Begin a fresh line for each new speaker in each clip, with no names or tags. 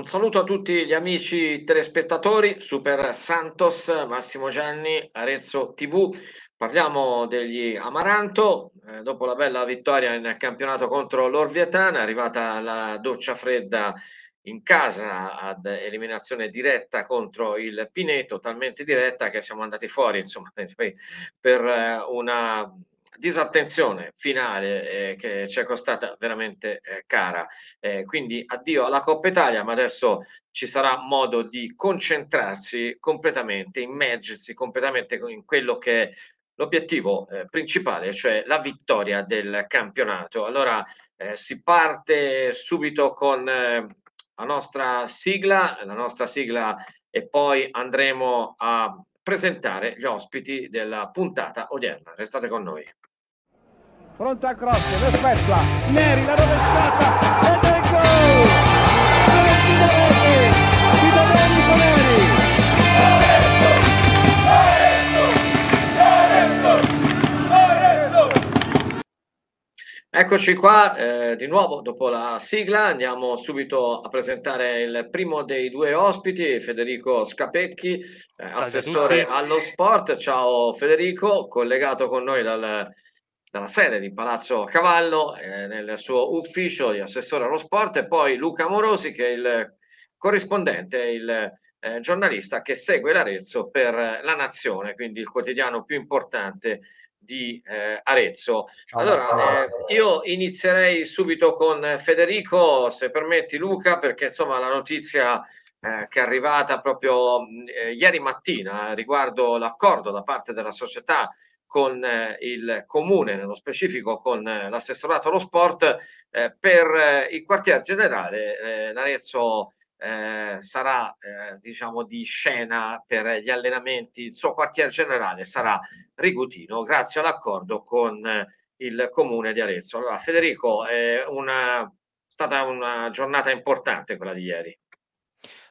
Un saluto a tutti gli amici telespettatori, Super Santos, Massimo Gianni, Arezzo TV. Parliamo degli Amaranto, eh, dopo la bella vittoria in campionato contro l'Orvietana, è arrivata la doccia fredda in casa ad eliminazione diretta contro il Pineto, talmente diretta che siamo andati fuori insomma, per eh, una disattenzione finale eh, che ci è costata veramente eh, cara. Eh, quindi addio alla Coppa Italia, ma adesso ci sarà modo di concentrarsi completamente, immergersi completamente in quello che è l'obiettivo eh, principale, cioè la vittoria del campionato. Allora eh, si parte subito con eh, la nostra sigla, la nostra sigla e poi andremo a presentare gli ospiti della puntata odierna. Restate con noi pronto a
cross, respetta, Neri la rovesciata ed è gol! Di Domenico Neri!
Eccoci qua eh, di nuovo dopo la sigla, andiamo subito a presentare il primo dei due ospiti, Federico Scapecchi, eh, assessore allo sport. Ciao Federico, collegato con noi dal dalla sede di Palazzo Cavallo eh, nel suo ufficio di assessore allo sport e poi Luca Morosi che è il corrispondente, il eh, giornalista che segue l'Arezzo per eh, La Nazione, quindi il quotidiano più importante di eh, Arezzo. Ciao, allora, eh, io inizierei subito con Federico, se permetti Luca, perché insomma la notizia eh, che è arrivata proprio mm, eh, ieri mattina riguardo l'accordo da parte della società con eh, il comune, nello specifico con eh, l'assessorato allo sport, eh, per eh, il quartier generale eh, L'Arezzo eh, sarà diciamo di scena per gli allenamenti, il suo quartier generale sarà Rigutino grazie all'accordo con il comune di Arezzo. Allora Federico, è una, stata una giornata importante quella di ieri.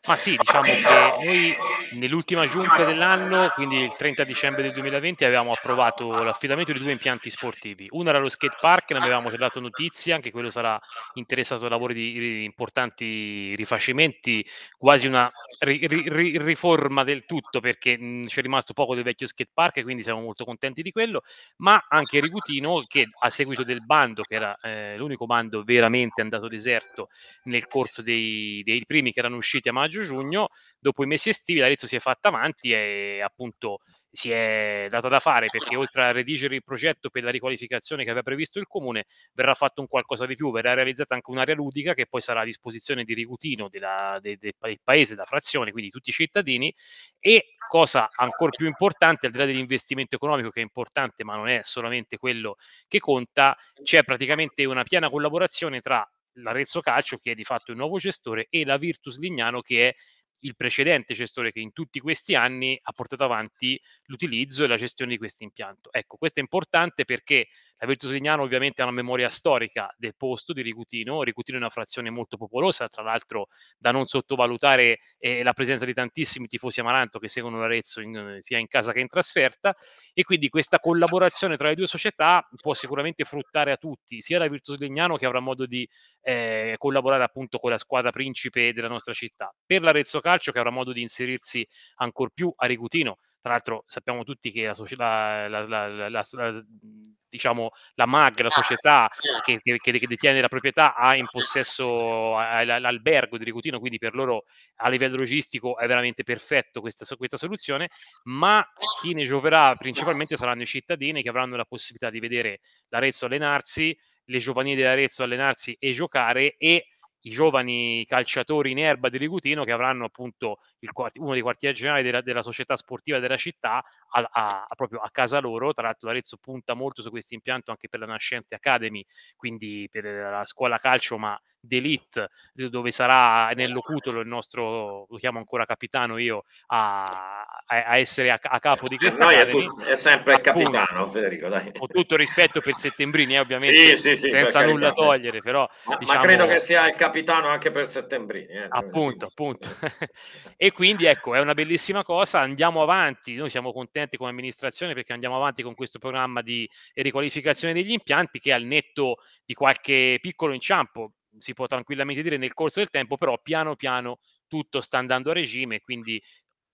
Ma sì, diciamo che noi nell'ultima giunta dell'anno, quindi il 30 dicembre del 2020, avevamo approvato l'affidamento di due impianti sportivi. Uno era lo skate park, ne avevamo dato notizia, anche quello sarà interessato a lavori di, importanti rifacimenti, quasi una ri, ri, riforma del tutto perché ci è rimasto poco del vecchio skate park, quindi siamo molto contenti di quello, ma anche Rigutino che a seguito del bando, che era eh, l'unico bando veramente andato deserto nel corso dei, dei primi che erano usciti a maggio, maggio-giugno, dopo i mesi estivi l'Arezzo si è fatta avanti e appunto si è data da fare perché oltre a redigere il progetto per la riqualificazione che aveva previsto il comune verrà fatto un qualcosa di più, verrà realizzata anche un'area ludica che poi sarà a disposizione di Rigutino della, de, de, del paese, della frazione, quindi tutti i cittadini e cosa ancora più importante al di là dell'investimento economico che è importante ma non è solamente quello che conta, c'è praticamente una piena collaborazione tra l'Arezzo Calcio che è di fatto il nuovo gestore e la Virtus Lignano che è il precedente gestore che in tutti questi anni ha portato avanti l'utilizzo e la gestione di questo impianto. Ecco, questo è importante perché la Virtus Lignano ovviamente ha una memoria storica del posto di Ricutino, Ricutino è una frazione molto popolosa, tra l'altro da non sottovalutare eh, la presenza di tantissimi tifosi amaranto che seguono l'Arezzo in, sia in casa che in trasferta e quindi questa collaborazione tra le due società può sicuramente fruttare a tutti, sia la Virtus Lignano che avrà modo di eh, collaborare appunto con la squadra principe della nostra città, per l'Arezzo Calcio che avrà modo di inserirsi ancor più a Ricutino tra l'altro sappiamo tutti che la, società, la, la, la, la mhmm, diciamo, la MAG, la ah, società che, che, che, detiene la proprietà, ha in possesso l'albergo di Ricutino, quindi per loro a livello logistico è veramente perfetto questa, questa, soluzione, ma chi ne gioverà principalmente saranno i cittadini che avranno la possibilità di vedere l'Arezzo allenarsi, le giovanili dell'Arezzo allenarsi e giocare e i giovani calciatori in erba di Ligutino che avranno appunto il, uno dei quartieri generali della, della, società sportiva della città a, a, a, proprio a casa loro. Tra l'altro l'Arezzo punta molto su questo impianto anche per la nascente Academy, quindi per la scuola calcio, ma d'Elite, dove sarà nel Cutolo, il nostro, lo chiamo ancora capitano io, a, a essere a, a, capo di questa No, è, è, sempre il capitano, Federico. Dai. Ho tutto il rispetto per Settembrini, eh, ovviamente, sì, sì, sì, senza nulla carità. togliere, però... Ma, diciamo, ma, credo che
sia il capitano anche per Settembrini. Eh.
Appunto, appunto. e quindi, ecco, è una bellissima cosa, andiamo avanti, noi siamo contenti come amministrazione perché andiamo avanti con questo programma di riqualificazione degli impianti che al netto di qualche piccolo inciampo si può tranquillamente dire nel corso del tempo, però piano piano tutto sta andando a regime, quindi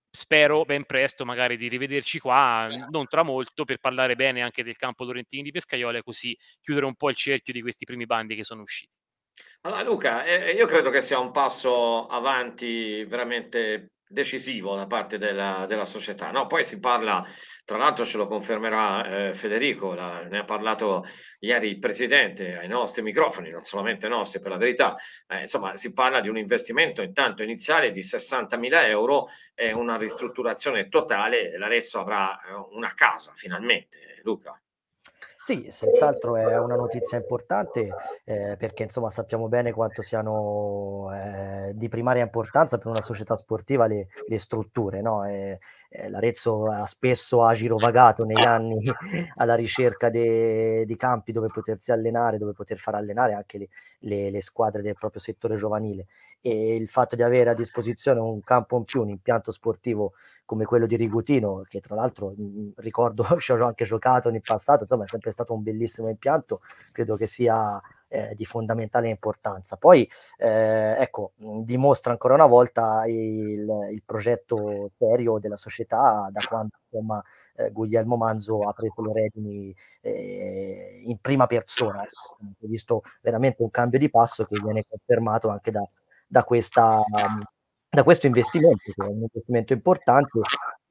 spero ben presto magari di rivederci qua, non tra molto, per parlare bene anche del campo Lorentini di Pescaiola, così chiudere un po' il cerchio di questi primi bandi che sono usciti.
Allora Luca, eh, eh, io credo che sia un passo avanti veramente decisivo da parte della, della società. No? Poi si parla tra l'altro ce lo confermerà eh, Federico, la, ne ha parlato ieri il Presidente ai nostri microfoni, non solamente nostri per la verità. Eh, insomma, si parla di un investimento intanto iniziale di 60.000 euro e una ristrutturazione totale. La Resso avrà eh, una casa finalmente, Luca.
Sì, senz'altro è una notizia importante eh, perché insomma sappiamo bene quanto siano eh, di primaria importanza per una società sportiva le, le strutture, no? e, eh, eh, l'Arezzo ha spesso ha girovagato negli anni alla ricerca di campi dove potersi allenare, dove poter far allenare anche le, le, le, squadre del proprio settore giovanile e il fatto di avere a disposizione un campo in più, un impianto sportivo come quello di Rigutino, che tra l'altro mh, mm, mm, ricordo ci ho anche giocato nel passato, insomma è sempre stato un bellissimo impianto, credo che sia eh, di fondamentale importanza. Poi, eh, ecco, dimostra ancora una volta il, il, progetto serio della società da quando insomma, eh, Guglielmo Manzo ha preso le redini eh, in prima persona. Ho visto veramente un cambio di passo che viene confermato anche da, da questa... Um, da questo investimento, che è un investimento importante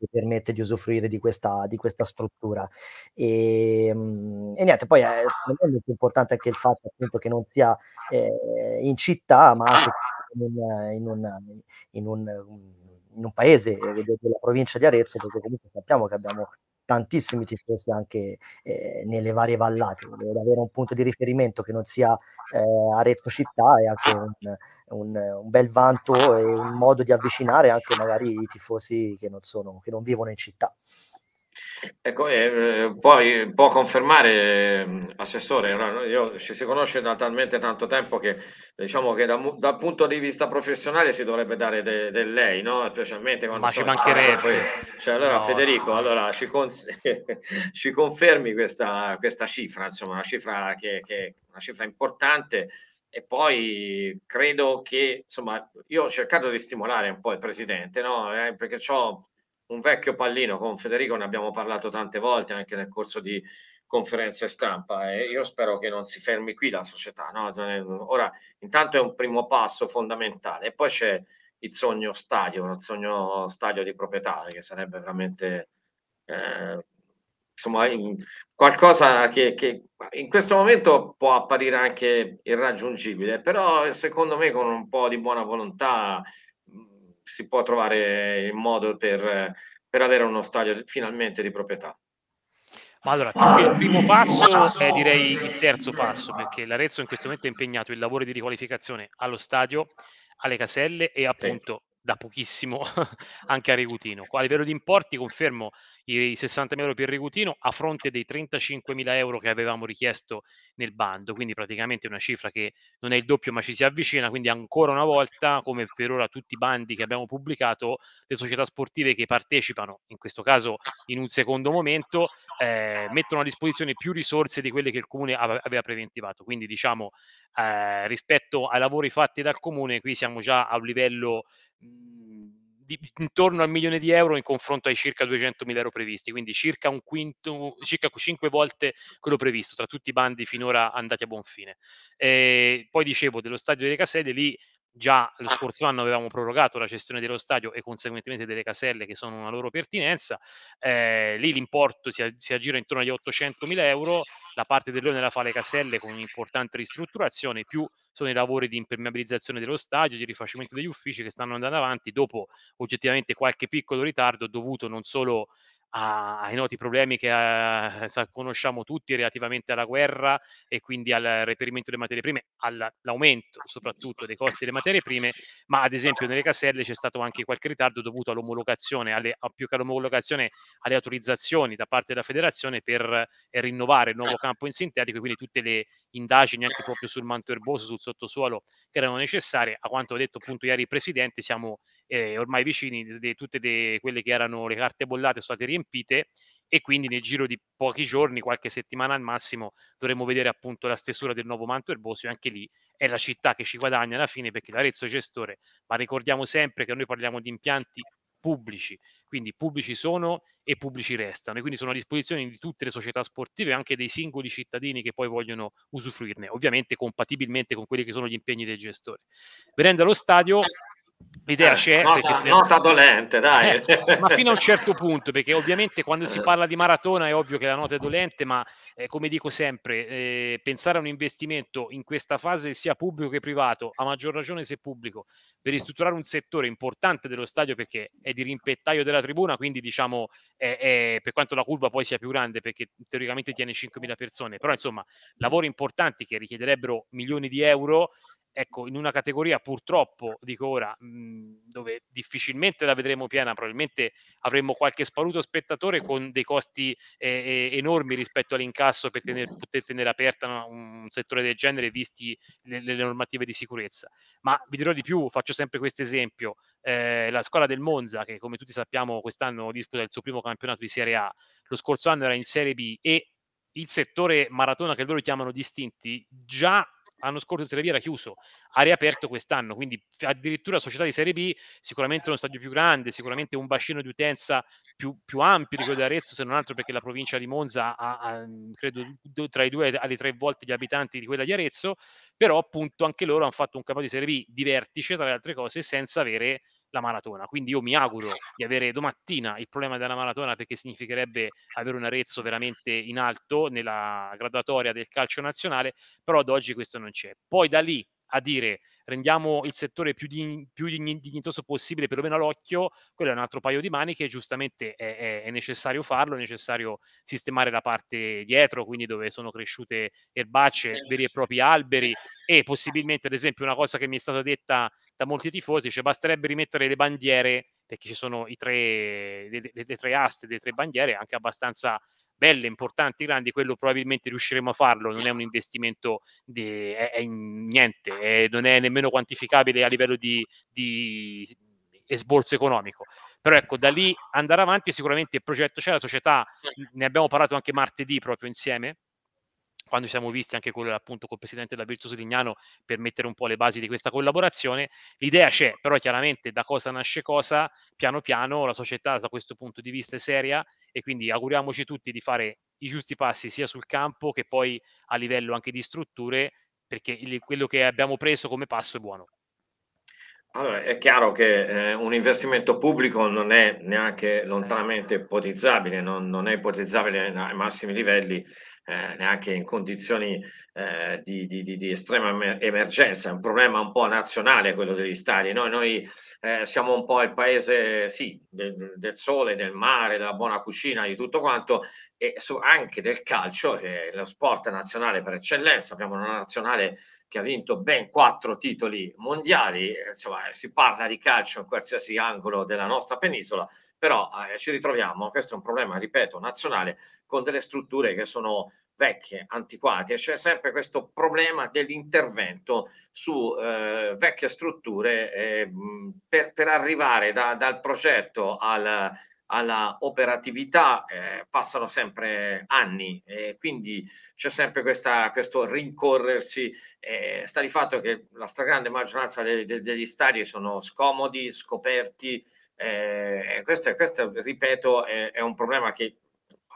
ti permette di usufruire di questa, di questa struttura. E, ehm, e, niente, poi eh, è, molto importante anche il fatto appunto, che non sia eh, in città, ma anche in, in un, in un in un paese, eh, della provincia di Arezzo, perché comunque sappiamo che abbiamo tantissimi tifosi anche eh, nelle varie vallate, ad avere un punto di riferimento che non sia eh, Arezzo città e anche un, un, un, bel vanto e un modo di avvicinare anche magari i tifosi che non, sono, che non vivono in città.
Ecco, eh, poi può confermare, mm, Assessore, no, io, ci si conosce da talmente tanto tempo che diciamo che da, dal punto di vista professionale si dovrebbe dare del de lei, no? specialmente quando... Ma ci mancherebbe. Poi, cioè, allora no, Federico, no. allora ci, con, ci confermi questa, questa, cifra, insomma, una cifra, che, che, una cifra importante e poi credo che, insomma, io ho cercato di stimolare un po' il Presidente, no? Eh, perché ho un vecchio pallino, con Federico ne abbiamo parlato tante volte anche nel corso di conferenze stampa e io spero che non si fermi qui la società. No? Ora, intanto è un primo passo fondamentale e poi c'è il sogno stadio, il sogno stadio di proprietà che sarebbe veramente... Eh, insomma, in, qualcosa che, che, in questo momento può apparire anche irraggiungibile, però secondo me con un po' di buona volontà si può trovare il modo per, per avere uno stadio finalmente di proprietà. Ma allora, più ah, che il primo passo ah, è direi il terzo passo,
perché l'Arezzo in questo momento è impegnato il lavoro di riqualificazione allo stadio, alle caselle e appunto sì. da pochissimo anche a Rigutino. A livello di importi confermo i 60.000 euro per Rigutino a fronte dei 35.000 euro che avevamo richiesto nel bando, quindi praticamente una cifra che non è il doppio ma ci si avvicina, quindi ancora una volta, come per ora tutti i bandi che abbiamo pubblicato, le società sportive che partecipano, in questo caso in un secondo momento, eh, mettono a disposizione più risorse di quelle che il comune aveva preventivato, quindi diciamo eh, rispetto ai lavori fatti dal comune qui siamo già a un livello mh, mm, di, intorno al milione di euro in confronto ai circa 200 mila euro previsti, quindi circa, un quinto, circa cinque volte quello previsto tra tutti i bandi finora andati a buon fine. E ehm, poi dicevo dello stadio delle caselle, lì già lo ah. scorso anno avevamo prorogato la gestione dello stadio e conseguentemente delle caselle che sono una loro pertinenza, eh, lì l'importo si, si, aggira intorno agli 800 mila euro, la parte del Leone la fa le caselle con un'importante ristrutturazione, più sono i lavori di impermeabilizzazione dello stadio, di rifacimento degli uffici che stanno andando avanti dopo oggettivamente qualche piccolo ritardo dovuto non solo ai noti problemi che eh, conosciamo tutti relativamente alla guerra e quindi al reperimento delle materie prime, all'aumento soprattutto dei costi delle materie prime, ma ad esempio nelle caselle c'è stato anche qualche ritardo dovuto all'omologazione, alle, più che all'omologazione, alle autorizzazioni da parte della federazione per eh, rinnovare il nuovo campo in sintetico e quindi tutte le indagini anche proprio sul manto erboso, sul sottosuolo che erano necessarie. A quanto ha detto appunto ieri il Presidente, siamo eh, ormai vicini, de, de, tutte de, quelle che erano le carte bollate sono state riempite e quindi nel giro di pochi giorni, qualche settimana al massimo, dovremo vedere appunto la stesura del nuovo manto erboso e anche lì è la città che ci guadagna alla fine perché l'Arezzo gestore, ma ricordiamo sempre che noi parliamo di impianti pubblici, quindi pubblici sono e pubblici restano e quindi sono a disposizione di tutte le società sportive e anche dei singoli cittadini che poi vogliono usufruirne, ovviamente compatibilmente con quelli che sono gli impegni del gestore. Venendo allo stadio, l'idea eh, c'è. Nota, ne... nota dolente, dai. Eh, ma fino a un certo punto, perché ovviamente quando si eh. parla di maratona è ovvio che la nota è dolente, ma eh, come dico sempre, eh, pensare a un investimento in questa fase sia pubblico che privato, a maggior ragione se pubblico, per ristrutturare un settore importante dello stadio perché è di rimpettaio della tribuna, quindi diciamo è, è, per quanto la curva poi sia più grande perché teoricamente tiene 5.000 persone, però insomma lavori importanti che richiederebbero milioni di euro ecco, in una categoria purtroppo, dico ora, mh, mhmm, dove difficilmente la vedremo piena, probabilmente avremo qualche sparuto spettatore con dei costi eh, eh enormi rispetto all'incasso per tenere, poter tenere aperta un settore del genere, visti le, le, normative di sicurezza. Ma vi dirò di più, faccio sempre questo esempio, eh, la squadra del Monza, che come tutti sappiamo quest'anno disputa il suo primo campionato di Serie A, lo scorso anno era in Serie B e il settore maratona che loro chiamano distinti già l'anno scorso Serie B era chiuso, ha riaperto quest'anno, quindi addirittura società di Serie B, sicuramente uno stadio più grande, sicuramente un bacino di utenza più, più ampio di quello di Arezzo, se non altro perché la provincia di Monza ha, ha credo, tra i due alle tre volte gli abitanti di quella di Arezzo, però appunto anche loro hanno fatto un capo di Serie B di vertice, tra le altre cose, senza avere la maratona. Quindi io mi auguro di avere domattina il problema della maratona perché significherebbe avere un Arezzo veramente in alto nella graduatoria del calcio nazionale, però ad oggi questo non c'è. Poi da lì a dire rendiamo il settore più, di, più dignitoso possibile, perlomeno all'occhio, quello è un altro paio di maniche, giustamente è, è, è, necessario farlo, è necessario sistemare la parte dietro, quindi dove sono cresciute erbacce, veri e propri alberi e possibilmente, ad esempio, una cosa che mi è stata detta da molti tifosi, cioè basterebbe rimettere le bandiere perché ci sono i tre, le, le, le tre aste, le tre bandiere anche abbastanza belle, importanti, grandi, quello probabilmente riusciremo a farlo, non è un investimento di, è, è niente, è, non è nemmeno quantificabile a livello di, di esborso economico. Però ecco, da lì andare avanti sicuramente il progetto c'è, la società, ne abbiamo parlato anche martedì proprio insieme, quando ci siamo visti anche con, appunto, col presidente della Virtus Lignano per mettere un po' le basi di questa collaborazione. L'idea c'è, però chiaramente da cosa nasce cosa, piano piano la società da questo punto di vista è seria e quindi auguriamoci tutti di fare i giusti passi sia sul campo che poi a livello anche di strutture, perché il, quello che abbiamo preso come passo è buono.
Allora, è chiaro che eh, un investimento pubblico non è neanche eh, lontanamente ipotizzabile, non, non è ipotizzabile ai massimi livelli eh, neanche in condizioni eh, di, di, di, di, estrema emergenza, è un problema un po' nazionale quello degli stadi. Noi, noi eh, siamo un po' il paese sì, del, del, sole, del mare, della buona cucina, di tutto quanto, e su, anche del calcio, che è lo sport nazionale per eccellenza. Abbiamo una nazionale che ha vinto ben quattro titoli mondiali, insomma si parla di calcio in qualsiasi angolo della nostra penisola però ah, eh, ci ritroviamo, questo è un problema, ripeto, nazionale, con delle strutture che sono vecchie, antiquate, c'è sempre questo problema dell'intervento su eh, vecchie strutture eh, per, per, arrivare da, dal progetto al, alla operatività eh, passano sempre anni e quindi c'è sempre questa, questo rincorrersi. Eh, sta di fatto che la stragrande maggioranza de, de, degli stadi sono scomodi, scoperti, eh, questo, questo, ripeto, è, è un problema che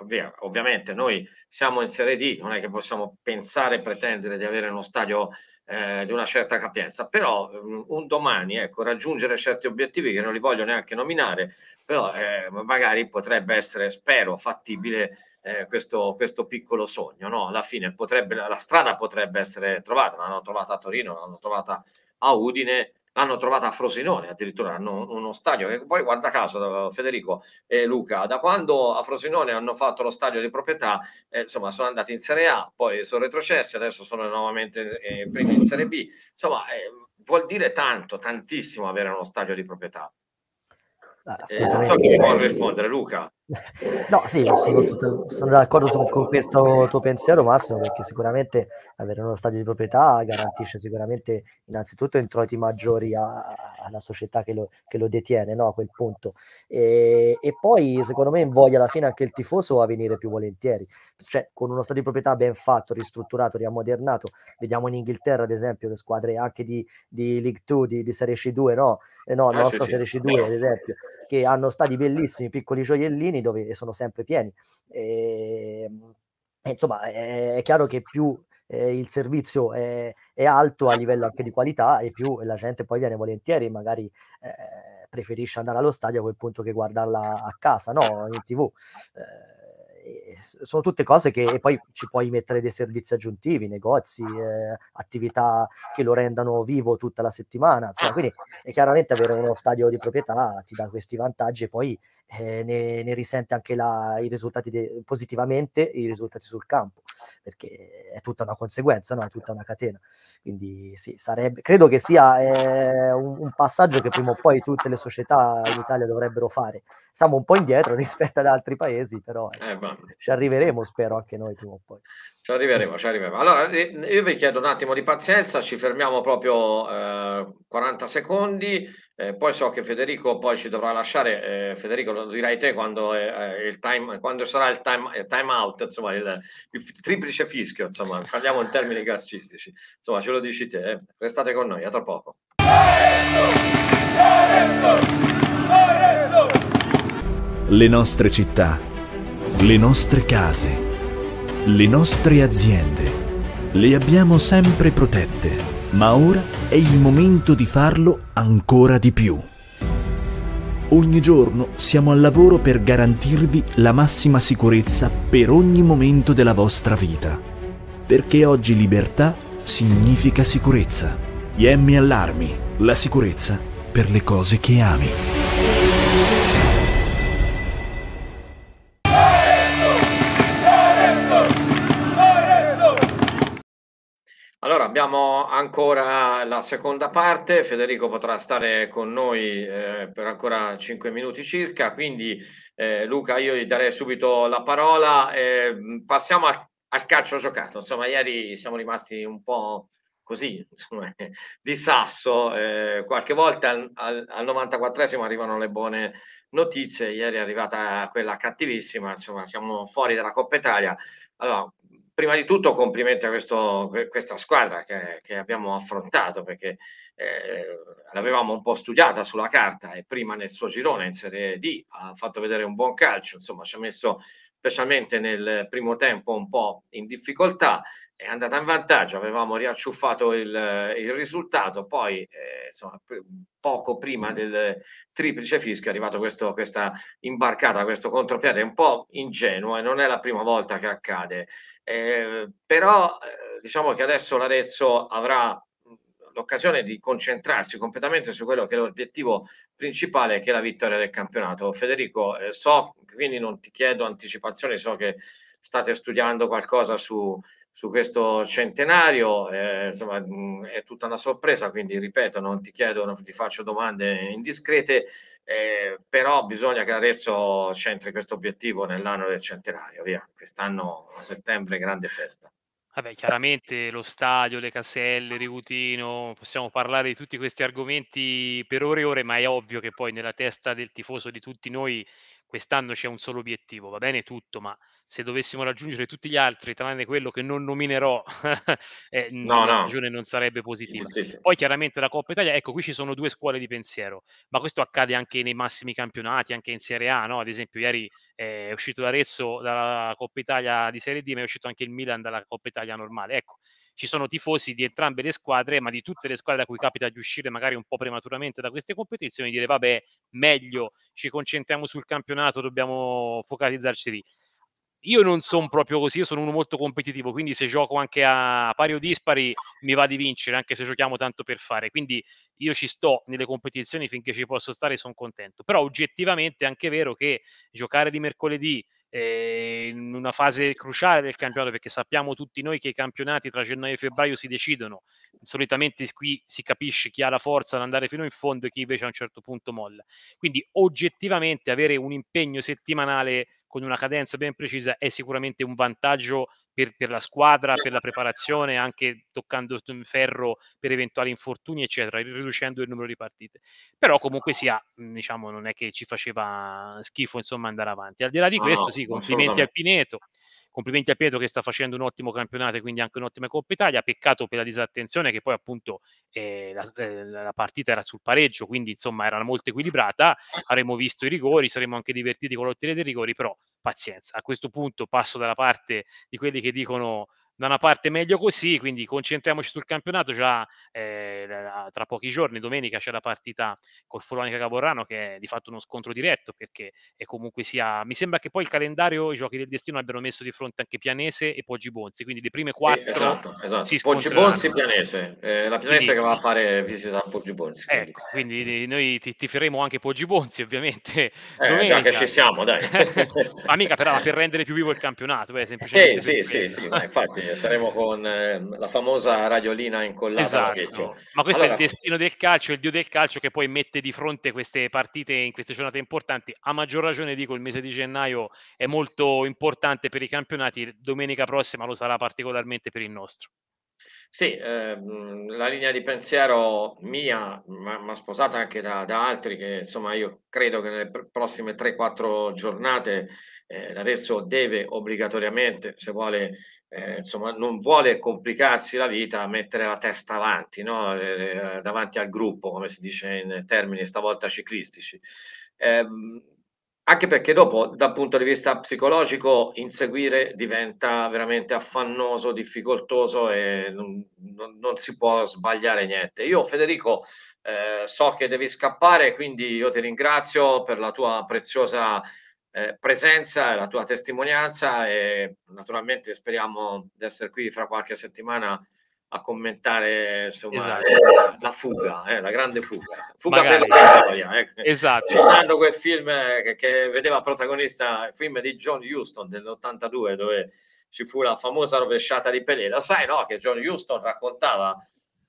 ovvia, ovviamente noi siamo in Serie D, non è che possiamo pensare e pretendere di avere uno stadio eh, di una certa capienza, però mm, un domani ecco, raggiungere certi obiettivi che non li voglio neanche nominare, però eh, magari potrebbe essere, spero, fattibile eh, questo, questo, piccolo sogno. No? Alla fine potrebbe, la strada potrebbe essere trovata, l'hanno trovata a Torino, l'hanno trovata a Udine, l'hanno trovata a Frosinone, addirittura hanno uno stadio che poi guarda caso Federico e Luca, da quando a Frosinone hanno fatto lo stadio di proprietà, eh, insomma sono andati in Serie A, poi sono retrocessi, adesso sono nuovamente eh, primi in Serie B, insomma eh, vuol dire tanto, tantissimo avere uno stadio di proprietà.
Ah, eh, non so chi può rispondere, Luca. No, sì, sono, tutto, sono d'accordo su, con questo tuo pensiero Massimo, perché sicuramente avere uno stadio di proprietà garantisce sicuramente innanzitutto introiti maggiori a, alla società che lo, che lo detiene no, a quel punto. E, e, poi secondo me invoglia alla fine anche il tifoso a venire più volentieri. Cioè, con uno stadio di proprietà ben fatto, ristrutturato, riammodernato, vediamo in Inghilterra ad esempio le squadre anche di, di League 2, di, di Serie C2, no? Eh no, eh, la nostra Serie C2 ad esempio, che hanno stati bellissimi, piccoli gioiellini dove sono sempre pieni. Ehm, e, insomma, è chiaro che più eh, il servizio è, è, alto a livello anche di qualità e più la gente poi viene volentieri magari eh, preferisce andare allo stadio a quel punto che guardarla a casa, no? In tv. Eh, sono tutte cose che poi ci puoi mettere dei servizi aggiuntivi, negozi, eh, attività che lo rendano vivo tutta la settimana. Insomma, quindi chiaramente avere uno stadio di proprietà ti dà questi vantaggi e poi eh, ne, ne, risente anche la, i risultati de- positivamente i risultati sul campo, perché è tutta una conseguenza, no? è tutta una catena. Quindi sì, sarebbe, credo che sia eh, un, un, passaggio che prima o poi tutte le società in Italia dovrebbero fare. Siamo un po' indietro rispetto ad altri paesi, però eh, ecco, ci arriveremo, spero, anche noi prima o poi.
Ci arriveremo, ci arriveremo. Allora, eh, io vi chiedo un attimo di pazienza, ci fermiamo proprio eh, 40 secondi, eh, poi so che Federico poi ci dovrà lasciare, eh, Federico lo dirai te quando, time, quando sarà il time, time out, insomma il, il, triplice fischio, insomma, parliamo in termini calcistici, insomma ce lo dici te, eh. restate con noi, a tra poco. Le nostre città, le nostre case le nostre aziende le abbiamo sempre protette, ma ora è il momento di farlo ancora di più. Ogni giorno siamo al lavoro per garantirvi la massima sicurezza per ogni momento della vostra vita, perché oggi libertà significa sicurezza. IM Allarmi, la sicurezza per le cose che ami. abbiamo ancora la seconda parte, Federico potrà stare con noi eh, per ancora 5 minuti circa, quindi eh, Luca io gli darei subito la parola. Eh, passiamo a, al calcio giocato, insomma ieri siamo rimasti un po' così, insomma, di sasso, eh, qualche volta al, al 94esimo arrivano le buone notizie, ieri è arrivata quella cattivissima, insomma siamo fuori dalla Coppa Italia. Allora, prima di tutto complimenti a questo, questa squadra che, che, abbiamo affrontato perché eh, l'avevamo un po' studiata sulla carta e prima nel suo girone in Serie D ha fatto vedere un buon calcio, insomma ci ha messo specialmente nel primo tempo un po' in difficoltà è andata in vantaggio, avevamo riacciuffato il, eh, il risultato, poi eh, insomma, poco prima del triplice fischio è arrivata questa imbarcata, questo contropiede un po' ingenuo e non è la prima volta che accade, eh, però eh, diciamo che adesso l'Arezzo avrà mm, l'occasione di concentrarsi completamente su quello che è l'obiettivo principale che è la vittoria del campionato. Federico, eh, so, quindi non ti chiedo anticipazioni, so che state studiando qualcosa su, su questo centenario, eh, insomma mh, è tutta una sorpresa, quindi ripeto, non ti chiedo, non ti faccio domande indiscrete, eh, però bisogna che Arezzo centri questo obiettivo nell'anno del centenario, via, quest'anno a settembre grande festa.
Vabbè, chiaramente lo stadio, le caselle, Rivutino, possiamo parlare di tutti questi argomenti per ore e ore, ma è ovvio che poi nella testa del tifoso di tutti noi quest'anno c'è un solo obiettivo, va bene tutto, ma se dovessimo raggiungere tutti gli altri, tranne quello che non nominerò, eh, no, no, stagione non sarebbe positiva. Poi chiaramente la Coppa Italia, ecco qui ci sono due scuole di pensiero, ma questo accade anche nei massimi campionati, anche in Serie A, no? ad esempio ieri eh, è uscito l'Arezzo dalla Coppa Italia di Serie D, ma è uscito anche il Milan dalla Coppa Italia normale. Ecco, ci sono tifosi di entrambe le squadre, ma di tutte le squadre a cui capita di uscire magari un po' prematuramente da queste competizioni, dire vabbè, meglio, ci concentriamo sul campionato, dobbiamo focalizzarci lì. Io non sono proprio così, io sono uno molto competitivo, quindi se gioco anche a pari o dispari mi va di vincere, anche se giochiamo tanto per fare. Quindi io ci sto nelle competizioni finché ci posso stare, sono contento. Però oggettivamente è anche vero che giocare di mercoledì, eh, in una fase cruciale del campionato perché sappiamo tutti noi che i campionati tra gennaio e febbraio si decidono, solitamente qui si capisce chi ha la forza ad andare fino in fondo e chi invece a un certo punto molla. Quindi oggettivamente avere un impegno settimanale con una cadenza ben precisa è sicuramente un vantaggio per, per la squadra, per la preparazione, anche toccando mm, ferro per eventuali infortuni, eccetera, riducendo il numero di partite. Però comunque sia, mm, diciamo, non è che ci faceva schifo, insomma, andare avanti. Al di là di questo, no, sì, complimenti al Pineto complimenti a Pietro che sta facendo un ottimo campionato e quindi anche un'ottima Coppa Italia, peccato per la disattenzione che poi appunto eh, la, eh, la, partita era sul pareggio, quindi insomma era molto equilibrata, avremmo visto i rigori, saremmo anche divertiti con l'ottiere dei rigori, però pazienza, a questo punto passo dalla parte di quelli che dicono da una parte meglio così, quindi concentriamoci sul campionato, già eh, tra pochi giorni, domenica c'è la partita col Furonica Caborrano che è di fatto uno scontro diretto perché è comunque sia, mi sembra che poi il calendario, i giochi del destino abbiano messo di fronte anche Pianese e Poggi Bonzi, quindi le prime quattro... Sì, esatto, esatto. Si Poggi Bonzi e Pianese,
eh, la Pianese quindi, che va a fare visita a Poggi Bonzi. Quindi.
Ecco, quindi noi ti, ti feremo anche Poggi Bonzi ovviamente. Eh, già che ci siamo, dai. Amica, però, per rendere più vivo il campionato, beh, eh, semplicemente... Eh, sì, sì, sì, sì, infatti
saremo con eh, la famosa radiolina incollata. Esatto. Ma questo allora... è il destino del calcio, il dio del calcio che poi mette di fronte
queste partite in queste giornate importanti. A maggior ragione dico il mese di gennaio è molto importante per i campionati, domenica prossima lo sarà particolarmente per il nostro.
Sì, ehm, la linea di pensiero mia, ma, ma sposata anche da, da, altri, che insomma io credo che nelle pr- prossime 3-4 giornate eh, adesso deve obbligatoriamente, se vuole eh, insomma, non vuole complicarsi la vita, mettere la testa avanti, no? Eh, eh, davanti al gruppo, come si dice in termini stavolta ciclistici. Eh, anche perché dopo, dal punto di vista psicologico, inseguire diventa veramente affannoso, difficoltoso e non, non, non si può sbagliare niente. Io, Federico, eh, so che devi scappare, quindi io ti ringrazio per la tua preziosa eh, presenza e la tua testimonianza e naturalmente speriamo di essere qui fra qualche settimana a commentare insomma, esatto. eh, la fuga, eh, la grande fuga, fuga Magari. per la gloria. Ecco. Esatto. Citando quel film eh, che, che, vedeva protagonista, il film di John Huston dell'82 dove ci fu la famosa rovesciata di Pelé, lo sai no che John Huston raccontava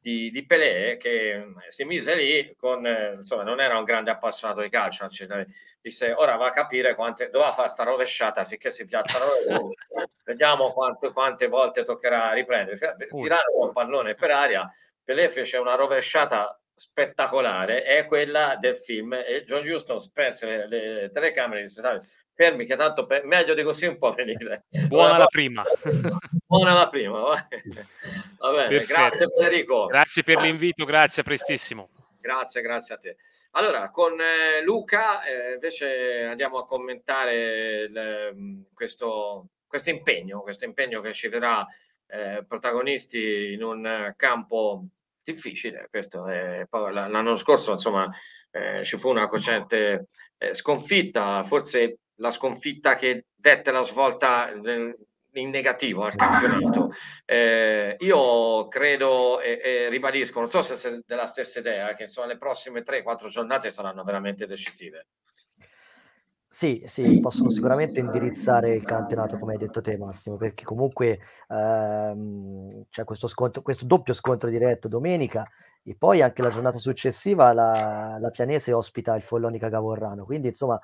di, di, Pelé che mm, si mise lì con, eh, insomma, non era un grande appassionato di calcio, cioè, disse ora va a capire quante, doveva fare sta rovesciata finché si piazzano vediamo quante, quante, volte toccherà riprendere, tirare un pallone per aria, Pelé fece una rovesciata spettacolare, è quella del film e John Houston spense le, le telecamere e disse fermi che tanto per... meglio di così un po' venire. Buona la prima. Buona la prima. Va bene, grazie Federico.
Grazie per l'invito, grazie, prestissimo. Grazie, grazie a te.
Allora, con eh, Luca eh, invece andiamo a commentare il, mm, questo, questo, impegno, questo impegno che ci vedrà eh, protagonisti in un campo difficile. Questo è, l'anno scorso, insomma, eh, ci fu una cocente eh, sconfitta, forse la sconfitta che dette la svolta in negativo al campionato. Eh, io credo e, e, ribadisco, non so se è della stessa idea, che insomma le prossime 3-4 giornate saranno veramente decisive.
Sì, sì, possono sicuramente indirizzare il campionato, come hai detto te Massimo, perché comunque ehm, c'è questo, scontro, questo doppio scontro diretto domenica e poi anche la giornata successiva la, la Pianese ospita il Follonica Gavorrano, quindi insomma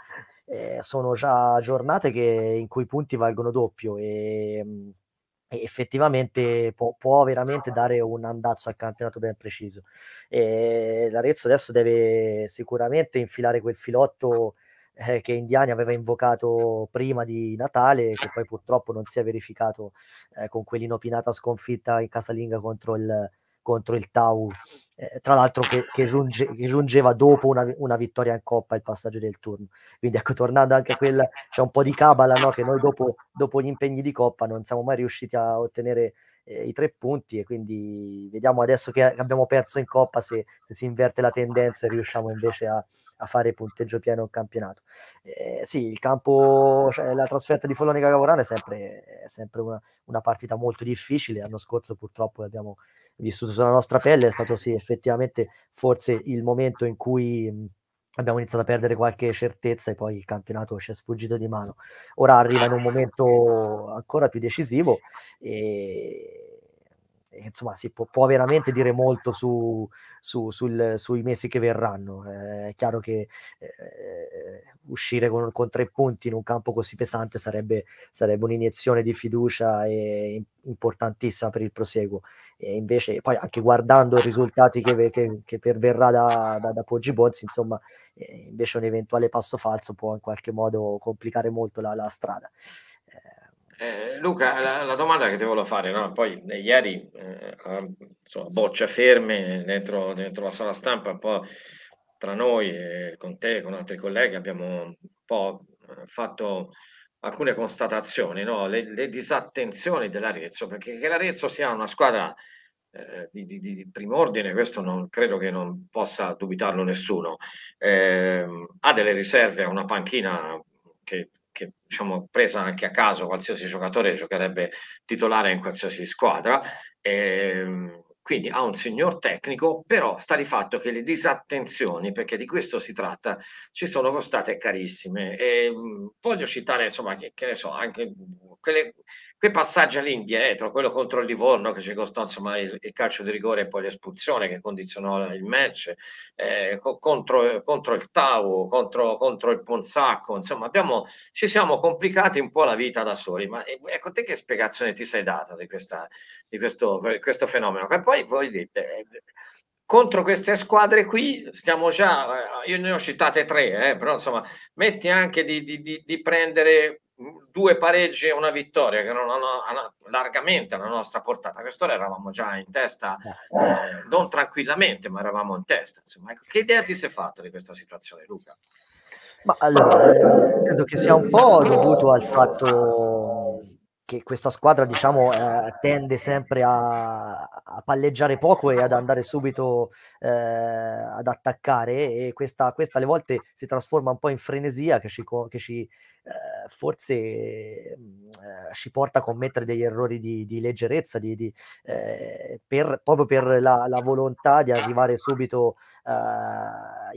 eh, sono già giornate che, in cui i punti valgono doppio e, mm, e effettivamente può, può, veramente dare un andazzo al campionato ben preciso. E L'Arezzo adesso deve sicuramente infilare quel filotto eh, che Indiani aveva invocato prima di Natale, che poi purtroppo non si è verificato eh, con quell'inopinata sconfitta in casalinga contro il contro il Tau, eh, tra l'altro che, che, giunge, che giungeva dopo una, una, vittoria in Coppa il passaggio del turno. Quindi ecco, tornando anche a quel, c'è un po' di cabala, no? che noi dopo, dopo, gli impegni di Coppa non siamo mai riusciti a ottenere eh, i tre punti e quindi vediamo adesso che abbiamo perso in Coppa se, se si inverte la tendenza e riusciamo invece a, a fare punteggio pieno in campionato. Eh, sì, il campo, cioè, la trasferta di Follonica Gavorana è sempre, è sempre una, una, partita molto difficile. L'anno scorso purtroppo abbiamo vissuto sulla nostra pelle, è stato sì, effettivamente forse il momento in cui mhmm, abbiamo iniziato a perdere qualche certezza e poi il campionato ci è sfuggito di mano. Ora arriva in un momento ancora più decisivo e eh, insomma, si può, può, veramente dire molto su, su, sul, sui mesi che verranno. Eh, è chiaro che eh, uscire con, con, tre punti in un campo così pesante sarebbe, sarebbe un'iniezione di fiducia e, importantissima per il proseguo. E invece, poi anche guardando i risultati che, che, che perverrà da, da, da Poggi Bozzi, insomma, eh, invece un eventuale passo falso può in qualche modo complicare molto la, la strada.
Eh, Luca, la, la, domanda che ti volevo fare, no? poi eh, ieri eh, a, insomma, boccia ferme dentro, dentro, la sala stampa, un po' tra noi e con te, e con altri colleghi, abbiamo un po' eh, fatto alcune constatazioni, no? le, le, disattenzioni dell'Arezzo, perché che l'Arezzo sia una squadra eh, di, di, di prim'ordine, questo non, credo che non possa dubitarlo nessuno, ehm, ha delle riserve, ha una panchina che che diciamo, presa anche a caso, qualsiasi giocatore giocherebbe titolare in qualsiasi squadra. E, ehm, quindi ha un signor tecnico, però sta di fatto che le disattenzioni, perché di questo si tratta, ci sono costate carissime. E, ehm, voglio citare, insomma, che, che ne so, anche quelle, quei passaggi lì indietro, quello contro il Livorno che ci costò insomma il, il calcio di rigore e poi l'espulsione che condizionò il match, eh, co- contro, contro, il Tavo, contro, contro, il Ponzacco, insomma abbiamo, ci siamo complicati un po' la vita da soli, ma eh, ecco te che spiegazione ti sei data di, questa, di questo, questo, fenomeno? E poi voi dite... Eh, contro queste squadre qui stiamo già, eh, io ne ho citate tre, eh, però insomma, metti anche di, di, di prendere due pareggi e una vittoria che erano largamente alla nostra portata. Quest'ora eravamo già in testa, ah. eh, non tranquillamente, ma eravamo in testa. Insomma, ecco, che idea ti sei fatta di questa situazione,
Luca? Ma allora, eh, credo che sia un po' dovuto al fatto che questa squadra diciamo eh, tende sempre a, a, palleggiare poco e ad andare subito eh, ad attaccare e questa, questa alle volte si trasforma un po' in frenesia che ci, che ci eh, forse mm, eh, ci porta a commettere degli errori di, di leggerezza, di, di, eh, per, proprio per la, la, volontà di arrivare subito eh,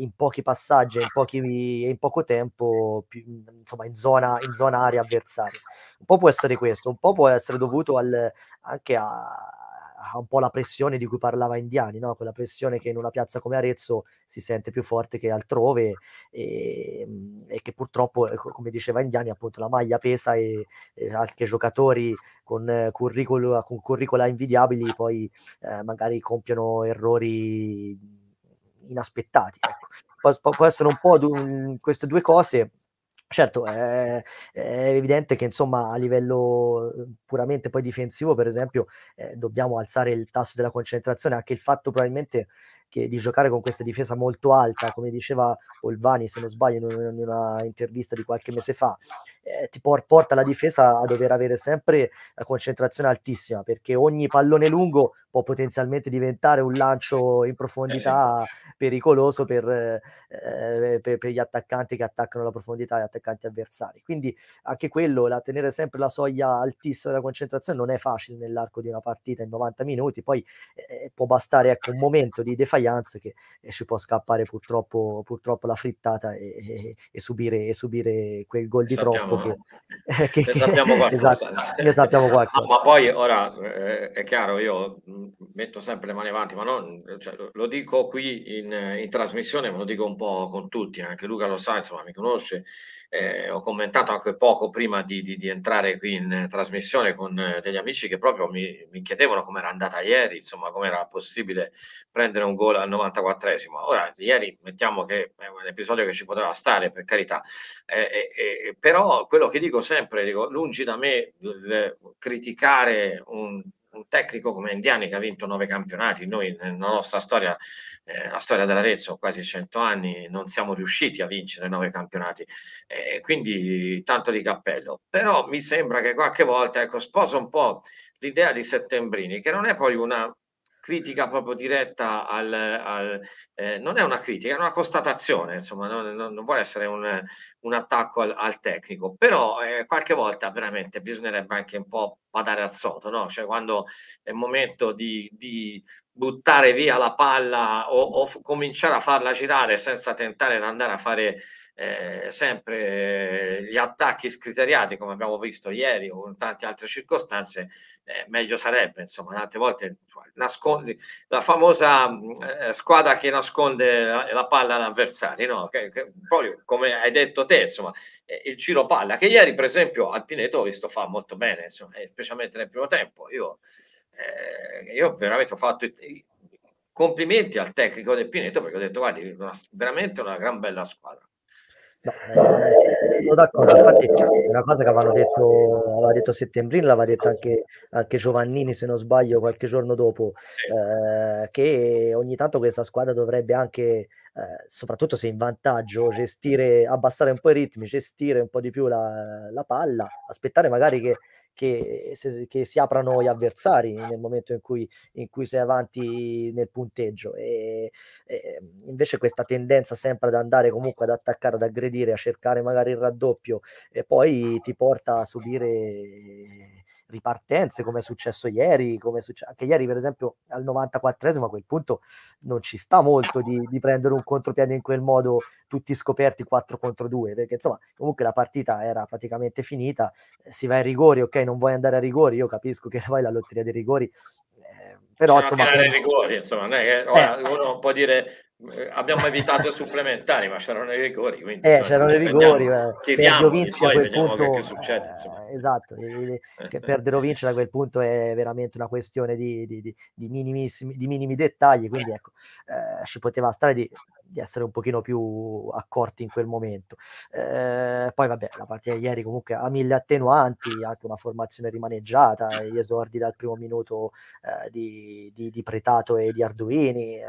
in pochi passaggi e in, in, poco tempo, più, mm, insomma, in zona, in zona area avversaria. Un po' può essere questo, un po' può essere dovuto al, anche a ha un po' la pressione di cui parlava Indiani, no? quella pressione che in una piazza come Arezzo si sente più forte che altrove e, ehm, e che purtroppo, eh, come diceva Indiani, appunto la maglia pesa e, e anche giocatori con, eh, curricula, con curricula invidiabili poi eh, magari compiono errori inaspettati. Ecco. Pu- può essere un po' du- queste due cose Certo, è, è, evidente che insomma a livello uhm, puramente poi difensivo, per esempio, eh, dobbiamo alzare il tasso della concentrazione, anche il fatto probabilmente che, di giocare con questa difesa molto alta, come diceva Olvani, se non sbaglio, in, in una intervista di qualche mese fa, eh, ti por- porta la difesa a dover avere sempre la concentrazione altissima, perché ogni pallone lungo può potenzialmente diventare un lancio in profondità esatto. pericoloso per, eh, per, per, gli attaccanti che attaccano la profondità e attaccanti avversari. Quindi anche quello, la, tenere sempre la soglia altissima della concentrazione non è facile nell'arco di una partita in 90 minuti, poi eh, può bastare ecco, un momento di defaianza Fayance che eh, ci può scappare purtroppo, purtroppo la frittata e, e, e, subire, e subire, quel gol di sappiamo, troppo. Che, eh, che, ne sappiamo qualcosa. esatto, ne sappiamo qualcosa. No, ma poi ora
eh, è chiaro, io mm, metto sempre le mani avanti, ma non, cioè, lo dico qui in, in trasmissione, ma lo dico un po' con tutti, anche Luca lo sa, insomma mi conosce eh, ho commentato anche poco prima di, di, di, entrare qui in trasmissione con eh, degli amici che proprio mi, mi chiedevano era andata ieri, insomma come era possibile prendere un gol al 94esimo. Ora, ieri mettiamo che è un episodio che ci poteva stare, per carità, eh, eh, eh però quello che dico sempre, dico, lungi da me criticare un un tecnico come Indiani che ha vinto nove campionati, noi nella nostra storia, eh, la storia dell'Arezzo, quasi 100 anni, non siamo riusciti a vincere nove campionati, eh, quindi tanto di cappello. Però mi sembra che qualche volta ecco, sposo un po' l'idea di Settembrini, che non è poi una critica proprio diretta al, al eh, non è una critica, è una constatazione, insomma, non, non, non vuole essere un, un attacco al, al, tecnico, però eh, qualche volta veramente bisognerebbe anche un po' badare al soto, no? Cioè quando è il momento di, di buttare via la palla o, o f- cominciare a farla girare senza tentare di andare a fare eh, sempre eh, gli attacchi scriteriati come abbiamo visto ieri o in tante altre circostanze eh, meglio sarebbe insomma tante volte nascondi la famosa mm, eh, squadra che nasconde la, la palla all'avversario no? Che, che, poi come hai detto te insomma eh, il Ciro palla che ieri per esempio al Pineto ho visto fa molto bene insomma, specialmente nel primo tempo io, io veramente ho fatto i, complimenti al tecnico del Pineto perché ho detto guardi una, veramente una gran bella squadra
No, eh, sì, sono d'accordo, infatti è cioè, una cosa che avevano detto, aveva detto Settembrini, l'aveva detto anche, anche, Giovannini se non sbaglio qualche giorno dopo, eh, che ogni tanto questa squadra dovrebbe anche, eh, soprattutto se in vantaggio, gestire, abbassare un po' i ritmi, gestire un po' di più la, la palla, aspettare magari che, che, se, che si aprano gli avversari nel momento in cui, in cui sei avanti nel punteggio. E, e, invece questa tendenza sempre ad andare comunque ad attaccare, ad aggredire, a cercare magari il raddoppio e poi ti porta a subire ripartenze, come è successo ieri, come è successo anche ieri per esempio al 94esimo a quel punto non ci sta molto di, di prendere un contropiede in quel modo tutti scoperti 4 contro 2, perché insomma comunque la partita era praticamente finita, eh, si va ai rigori, ok non vuoi andare a rigori, io capisco che vai la lotteria dei rigori, eh, però C'è insomma, per... rigori, insomma non è che, eh.
uno può dire eh, abbiamo evitato i supplementari, ma c'erano i rigori. Quindi, eh, c'erano i rigori. Eh, chiediamo, Vinci a quel punto, che, succede,
eh, esatto, eh, che perdere Vinci a quel punto è veramente una questione di, di, di, di minimi dettagli, quindi ecco, eh, ci poteva stare di di essere un pochino più accorti in quel momento. Eh, poi vabbè, la partita di ieri comunque ha mille attenuanti, anche una formazione rimaneggiata, gli esordi dal primo minuto eh, di, di, di, Pretato e di Arduini, eh,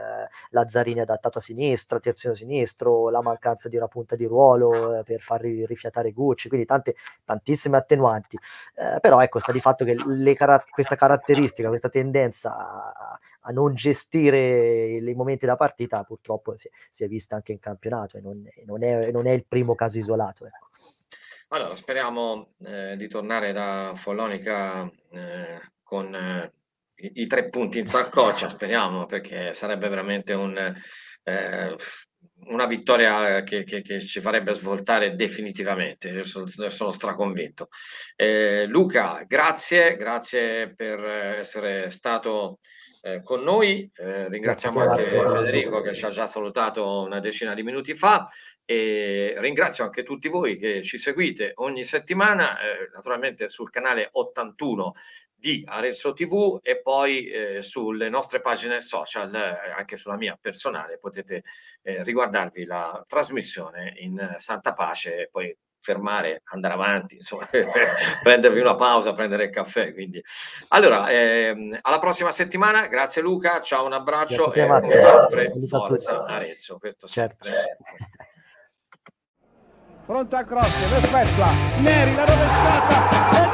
Lazzarini adattato a sinistra, terzino sinistro, la mancanza di una punta di ruolo eh, per far rifiatare Gucci, quindi tante, tantissime attenuanti. Eh, però ecco, sta di fatto che le, questa caratteristica, questa tendenza a, a non gestire i momenti da partita, purtroppo si, si è vista anche in campionato e non, non, è, non è, il primo caso isolato. Ecco.
Allora, speriamo eh, di tornare da Follonica eh, con eh, i, i, tre punti in saccoccia, speriamo, perché sarebbe veramente un, eh, una vittoria che, che, che, ci farebbe svoltare definitivamente, ne sono, sono, straconvinto. Eh, Luca, grazie, grazie per eh, essere stato eh, con noi. Eh, ringraziamo grazie, anche grazie, Federico che ci ha già salutato una decina di minuti fa e ringrazio anche tutti voi che ci seguite ogni settimana, eh, naturalmente sul canale 81 di Arezzo TV e poi eh, sulle nostre pagine social, eh, anche sulla mia personale, potete eh, riguardarvi la trasmissione in eh, santa pace e poi fermare, andare avanti, insomma, certo. prendervi una pausa, prendere il caffè. Quindi. Allora, ehm, alla prossima settimana, grazie Luca, ciao, un abbraccio e come sempre forza Arezzo, questo certo. sempre. Certo. Pronto a cross, perfetta, Neri la stata?